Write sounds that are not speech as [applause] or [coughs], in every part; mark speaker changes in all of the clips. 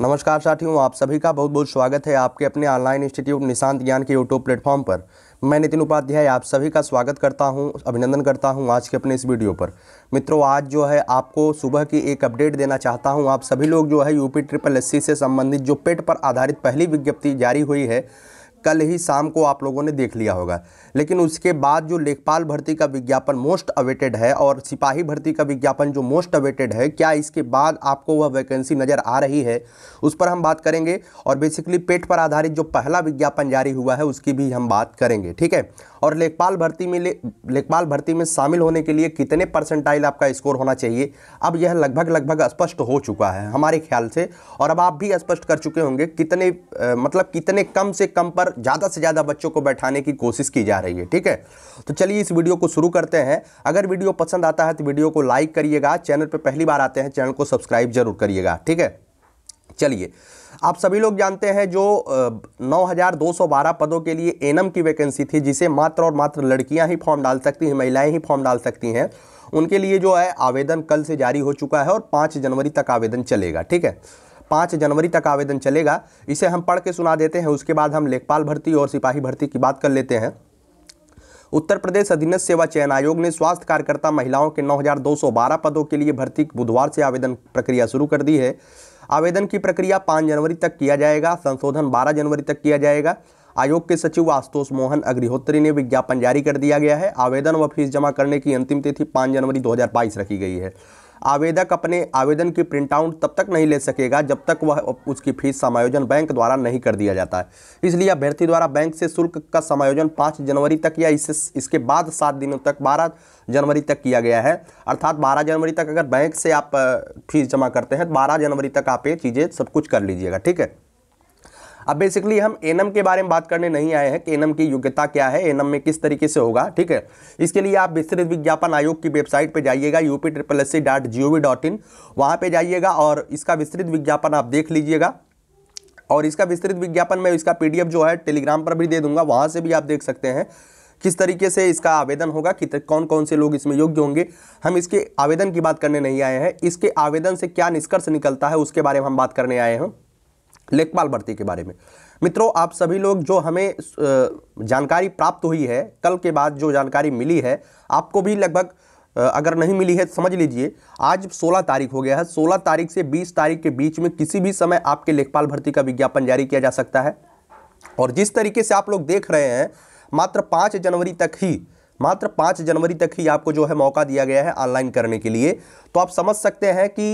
Speaker 1: नमस्कार साथियों आप सभी का बहुत बहुत स्वागत है आपके अपने ऑनलाइन इंस्टीट्यूट निशांत ज्ञान के यूट्यूब प्लेटफॉर्म पर मैं नितिन उपाध्याय आप सभी का स्वागत करता हूं अभिनंदन करता हूं आज के अपने इस वीडियो पर मित्रों आज जो है आपको सुबह की एक अपडेट देना चाहता हूं आप सभी लोग जो है यूपी ट्रिपल एस से संबंधित जो पेट पर आधारित पहली विज्ञप्ति जारी हुई है कल ही शाम को आप लोगों ने देख लिया होगा लेकिन उसके बाद जो लेखपाल भर्ती का विज्ञापन मोस्ट अवेटेड है और सिपाही भर्ती का विज्ञापन जो मोस्ट अवेटेड है क्या इसके बाद आपको वह वैकेंसी नज़र आ रही है उस पर हम बात करेंगे और बेसिकली पेट पर आधारित जो पहला विज्ञापन जारी हुआ है उसकी भी हम बात करेंगे ठीक है और लेखपाल भर्ती में लेखपाल भर्ती में शामिल होने के लिए कितने परसेंटाइल आपका स्कोर होना चाहिए अब यह लगभग लगभग स्पष्ट हो चुका है हमारे ख्याल से और अब आप भी स्पष्ट कर चुके होंगे कितने मतलब कितने कम से कम पर ज़्यादा से ज़्यादा बच्चों को बैठाने की कोशिश की जा रही है ठीक है तो चलिए इस वीडियो को शुरू करते हैं अगर वीडियो पसंद आता है तो वीडियो को लाइक करिएगा चैनल पर पहली बार आते हैं चैनल को सब्सक्राइब जरूर करिएगा ठीक है चलिए आप सभी लोग जानते हैं जो 9,212 पदों के लिए एनम की वैकेंसी थी जिसे मात्र और मात्र लड़कियां ही फॉर्म डाल सकती हैं महिलाएं ही फॉर्म डाल सकती हैं उनके लिए जो है आवेदन कल से जारी हो चुका है और 5 जनवरी तक आवेदन चलेगा ठीक है पाँच जनवरी तक आवेदन चलेगा इसे हम पढ़ के सुना देते हैं उसके बाद हम लेखपाल भर्ती और सिपाही भर्ती की बात कर लेते हैं उत्तर प्रदेश अधीनस्थ सेवा चयन आयोग ने स्वास्थ्य कार्यकर्ता महिलाओं के 9,212 पदों के लिए भर्ती बुधवार से आवेदन प्रक्रिया शुरू कर दी है आवेदन की प्रक्रिया 5 जनवरी तक किया जाएगा संशोधन 12 जनवरी तक किया जाएगा आयोग के सचिव आशुतोष मोहन अग्निहोत्री ने विज्ञापन जारी कर दिया गया है आवेदन व फीस जमा करने की अंतिम तिथि पाँच जनवरी दो रखी गई है आवेदक अपने आवेदन की प्रिंटआउट तब तक नहीं ले सकेगा जब तक वह उसकी फीस समायोजन बैंक द्वारा नहीं कर दिया जाता है इसलिए अभ्यर्थी द्वारा बैंक से शुल्क का समायोजन पाँच जनवरी तक या इससे इसके बाद सात दिनों तक बारह जनवरी तक किया गया है अर्थात बारह जनवरी तक अगर बैंक से आप फीस जमा करते हैं तो बारह जनवरी तक आप ये चीज़ें सब कुछ कर लीजिएगा ठीक है अब बेसिकली हम एनम के बारे में बात करने नहीं आए हैं कि एनम की योग्यता क्या है एनम में किस तरीके से होगा ठीक है इसके लिए आप विस्तृत विज्ञापन आयोग की वेबसाइट पर जाइएगा UP triple S C dot G O V dot in वहाँ पर जाइएगा और इसका विस्तृत विज्ञापन आप देख लीजिएगा और इसका विस्तृत विज्ञापन मैं इसका पी जो है टेलीग्राम पर भी दे दूंगा वहाँ से भी आप देख सकते हैं किस तरीके से इसका आवेदन होगा कि कौन कौन से लोग इसमें योग्य होंगे हम इसके आवेदन की बात करने नहीं आए हैं इसके आवेदन से क्या निष्कर्ष निकलता है उसके बारे में हम बात करने आए हैं लेखपाल भर्ती के बारे में मित्रों आप सभी लोग जो हमें जानकारी प्राप्त हुई है कल के बाद जो जानकारी मिली है आपको भी लगभग अगर नहीं मिली है तो समझ लीजिए आज 16 तारीख हो गया है 16 तारीख से 20 तारीख के बीच में किसी भी समय आपके लेखपाल भर्ती का विज्ञापन जारी किया जा सकता है और जिस तरीके से आप लोग देख रहे हैं मात्र पाँच जनवरी तक ही मात्र पाँच जनवरी तक ही आपको जो है मौका दिया गया है ऑनलाइन करने के लिए तो आप समझ सकते हैं कि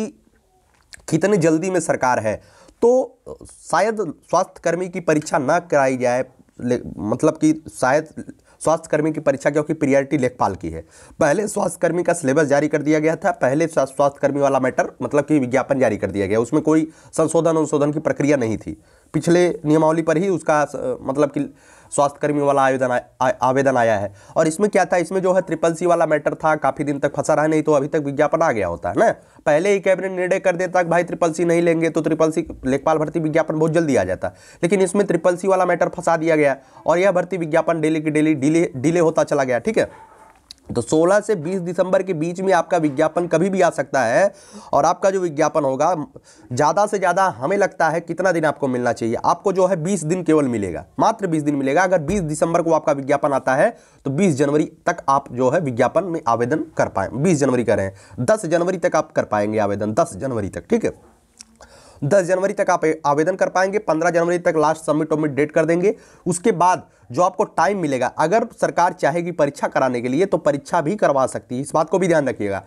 Speaker 1: कितनी जल्दी में सरकार है तो शायद स्वास्थ्यकर्मी की परीक्षा ना कराई जाए मतलब कि शायद स्वास्थ्यकर्मी की परीक्षा क्योंकि प्रियॉरिटी लेखपाल की है पहले स्वास्थ्यकर्मी का सिलेबस जारी कर दिया गया था पहले स्वास्थ्यकर्मी वाला मैटर मतलब कि विज्ञापन जारी कर दिया गया उसमें कोई संशोधन अनुशोधन की प्रक्रिया नहीं थी पिछले नियमावली पर ही उसका मतलब कि स्वास्थ्यकर्मी वाला आवेदन आवेदन आया है और इसमें क्या था इसमें जो है ट्रिपल सी वाला मैटर था काफ़ी दिन तक फंसा रहा नहीं तो अभी तक विज्ञापन आ गया होता है ना पहले ही कैबिनेट निर्णय कर देता कि भाई ट्रिपल सी नहीं लेंगे तो ट्रिपल सी लेखपाल भर्ती विज्ञापन बहुत जल्दी आ जाता लेकिन इसमें ट्रिपल सी वाला मैटर फंसा दिया गया और यह भर्ती विज्ञापन डेली की डेली डिले डिले होता चला गया ठीक है तो 16 से 20 दिसंबर के बीच में आपका विज्ञापन कभी भी आ सकता है और आपका जो विज्ञापन होगा ज़्यादा से ज़्यादा हमें लगता है कितना दिन आपको मिलना चाहिए आपको जो है 20 दिन केवल मिलेगा मात्र 20 दिन मिलेगा अगर 20 दिसंबर को आपका विज्ञापन आता है तो 20 जनवरी तक आप जो है विज्ञापन में आवेदन कर पाए बीस जनवरी करें दस जनवरी तक आप कर पाएंगे आवेदन दस जनवरी तक ठीक है 10 जनवरी तक आप आवेदन कर पाएंगे 15 जनवरी तक लास्ट सबमिट ऑबमिट डेट कर देंगे उसके बाद जो आपको टाइम मिलेगा अगर सरकार चाहेगी परीक्षा कराने के लिए तो परीक्षा भी करवा सकती है इस बात को भी ध्यान रखिएगा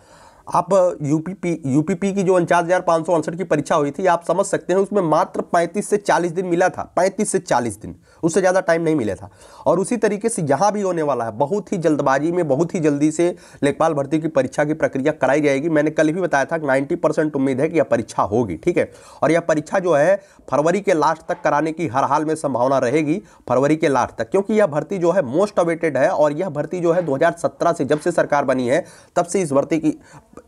Speaker 1: आप यूपीपी यूपीपी की जो उनचास हज़ार पाँच सौ अड़सठ की परीक्षा हुई थी आप समझ सकते हैं उसमें मात्र पैंतीस से चालीस दिन मिला था पैंतीस से चालीस दिन उससे ज़्यादा टाइम नहीं मिला था और उसी तरीके से यहाँ भी होने वाला है बहुत ही जल्दबाजी में बहुत ही जल्दी से लेखपाल भर्ती की परीक्षा की प्रक्रिया कराई जाएगी मैंने कल भी बताया था कि परसेंट उम्मीद है कि यह परीक्षा होगी ठीक है और यह परीक्षा जो है फरवरी के लास्ट तक कराने की हर हाल में संभावना रहेगी फरवरी के लास्ट तक क्योंकि यह भर्ती जो है मोस्ट अवेटेड है और यह भर्ती जो है दो से जब से सरकार बनी है तब से इस भर्ती की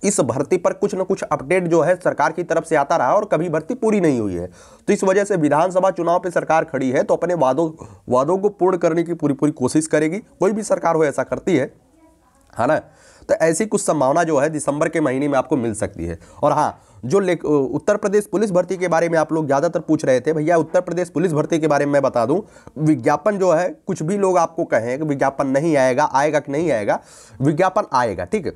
Speaker 1: इस भर्ती पर कुछ ना कुछ अपडेट जो है सरकार की तरफ से आता रहा और कभी भर्ती पूरी नहीं हुई है तो इस वजह से विधानसभा चुनाव पर सरकार खड़ी है तो अपने वादों वादों को पूर्ण करने की पूरी पूरी कोशिश करेगी कोई भी सरकार हो ऐसा करती है है ना तो ऐसी कुछ संभावना जो है दिसंबर के महीने में आपको मिल सकती है और हाँ जो ले उत्तर प्रदेश पुलिस भर्ती के बारे में आप लोग ज़्यादातर पूछ रहे थे भैया उत्तर प्रदेश पुलिस भर्ती के बारे में मैं बता दूं विज्ञापन जो है कुछ भी लोग आपको कहें कि विज्ञापन नहीं आएगा आएगा कि नहीं आएगा विज्ञापन आएगा ठीक है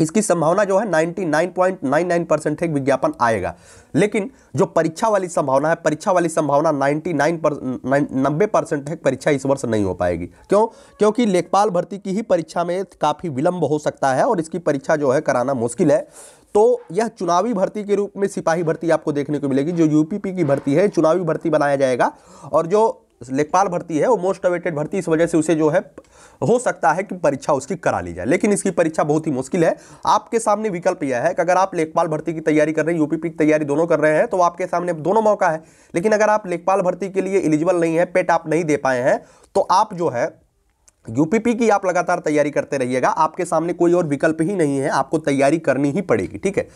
Speaker 1: इसकी संभावना जो है 99.99 परसेंट है विज्ञापन आएगा लेकिन जो परीक्षा वाली संभावना है परीक्षा वाली संभावना 99 पर नब्बे परसेंट है परीक्षा इस वर्ष नहीं हो पाएगी क्यों क्योंकि लेखपाल भर्ती की ही परीक्षा में काफ़ी विलंब हो सकता है और इसकी परीक्षा जो है कराना मुश्किल है तो यह चुनावी भर्ती के रूप में सिपाही भर्ती आपको देखने को मिलेगी जो यूपीपी की भर्ती है चुनावी भर्ती बनाया जाएगा और जो लेखपाल भर्ती है वो मोस्ट अवेटेड भर्ती इस वजह से उसे जो है हो सकता है कि परीक्षा उसकी करा ली जाए लेकिन इसकी परीक्षा बहुत ही मुश्किल है आपके सामने विकल्प यह है कि अगर आप लेखपाल भर्ती की तैयारी कर रहे हैं यूपीपी की तैयारी दोनों कर रहे हैं तो आपके सामने दोनों मौका है लेकिन अगर आप लेखपाल भर्ती के लिए एलिजिबल नहीं है पेट आप नहीं दे पाए हैं तो आप जो है यूपीपी की आप लगातार तैयारी करते रहिएगा आपके सामने कोई और विकल्प ही नहीं है आपको तैयारी करनी ही पड़ेगी ठीक है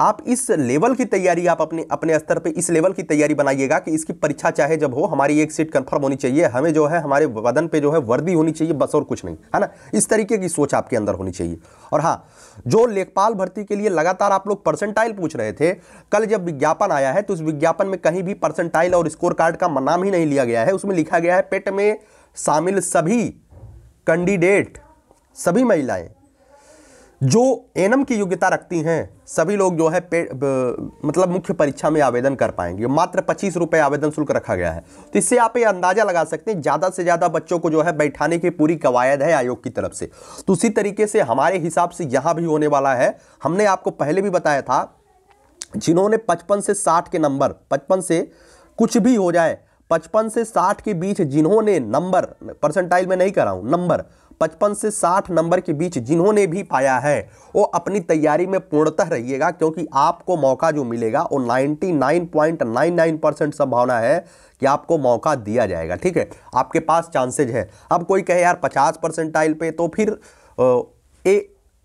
Speaker 1: आप इस लेवल की तैयारी आप अपने अपने स्तर पे इस लेवल की तैयारी बनाइएगा कि इसकी परीक्षा चाहे जब हो हमारी एक सीट कंफर्म होनी चाहिए हमें जो है हमारे वदन पे जो है वर्दी होनी चाहिए बस और कुछ नहीं है ना इस तरीके की सोच आपके अंदर होनी चाहिए और हाँ जो लेखपाल भर्ती के लिए लगातार आप लोग परसेंटाइल पूछ रहे थे कल जब विज्ञापन आया है तो उस विज्ञापन में कहीं भी परसेंटाइल और स्कोर कार्ड का नाम ही नहीं लिया गया है उसमें लिखा गया है पेट में शामिल सभी कैंडिडेट सभी महिलाएं जो एनम की योग्यता रखती हैं सभी लोग जो है पे मतलब मुख्य परीक्षा में आवेदन कर पाएंगे मात्र पच्चीस रुपये आवेदन शुल्क रखा गया है तो इससे आप ये अंदाज़ा लगा सकते हैं ज़्यादा से ज़्यादा बच्चों को जो है बैठाने की पूरी कवायद है आयोग की तरफ से तो उसी तरीके से हमारे हिसाब से यहाँ भी होने वाला है हमने आपको पहले भी बताया था जिन्होंने पचपन से साठ के नंबर पचपन से कुछ भी हो जाए पचपन से साठ के बीच जिन्होंने नंबर परसेंटाइल में नहीं कराऊँ नंबर पचपन से साठ नंबर के बीच जिन्होंने भी पाया है वो अपनी तैयारी में पूर्णतः रहिएगा क्योंकि आपको मौका जो मिलेगा वो 99.99 परसेंट संभावना है कि आपको मौका दिया जाएगा ठीक है आपके पास चांसेज है अब कोई कहे यार पचास परसेंटाइल पे तो फिर ए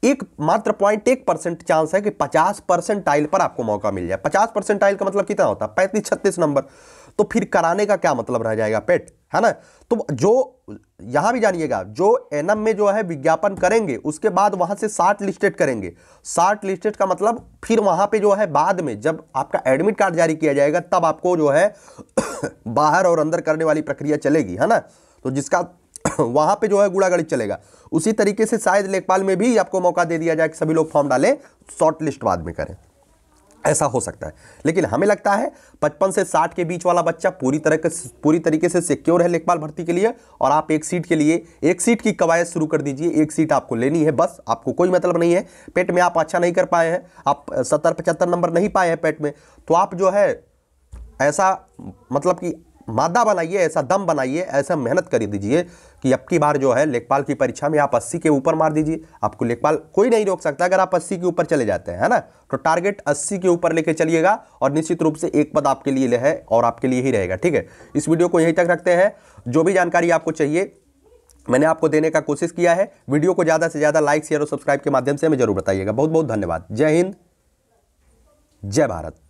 Speaker 1: एक मात्र पॉइंट एक परसेंट चांस है कि पचास परसेंटाइल पर आपको मौका मिल जाए पचास परसेंटाइल का मतलब कितना होता है पैंतीस छत्तीस नंबर तो फिर कराने का क्या मतलब रह जाएगा पेट है ना तो जो यहां भी जानिएगा जो एनम में जो है विज्ञापन करेंगे उसके बाद वहां से शार्ट लिस्टेड करेंगे शार्ट लिस्टेड का मतलब फिर वहां पे जो है बाद में जब आपका एडमिट कार्ड जारी किया जाएगा तब आपको जो है [coughs] बाहर और अंदर करने वाली प्रक्रिया चलेगी है ना तो जिसका [coughs] वहां पे जो है गुड़ागड़ी चलेगा उसी तरीके से शायद लेखपाल में भी आपको मौका दे दिया जाए कि सभी लोग फॉर्म डालें शॉर्ट लिस्ट बाद में करें ऐसा हो सकता है लेकिन हमें लगता है 55 से 60 के बीच वाला बच्चा पूरी तरह पूरी तरीके से सिक्योर है लेखपाल भर्ती के लिए और आप एक सीट के लिए एक सीट की कवायद शुरू कर दीजिए एक सीट आपको लेनी है बस आपको कोई मतलब नहीं है पेट में आप अच्छा नहीं कर पाए हैं आप सत्तर पचहत्तर नंबर नहीं पाए हैं पेट में तो आप जो है ऐसा मतलब कि मादा बनाइए ऐसा दम बनाइए ऐसा मेहनत कर दीजिए कि अब की बार जो है लेखपाल की परीक्षा में आप अस्सी के ऊपर मार दीजिए आपको लेखपाल कोई नहीं रोक सकता अगर आप अस्सी के ऊपर चले जाते हैं है ना तो टारगेट अस्सी के ऊपर लेके चलिएगा और निश्चित रूप से एक पद आपके लिए है और आपके लिए ही रहेगा ठीक है इस वीडियो को यहीं तक रखते हैं जो भी जानकारी आपको चाहिए मैंने आपको देने का कोशिश किया है वीडियो को ज़्यादा से ज़्यादा लाइक शेयर और सब्सक्राइब के माध्यम से हमें जरूर बताइएगा बहुत बहुत धन्यवाद जय हिंद जय भारत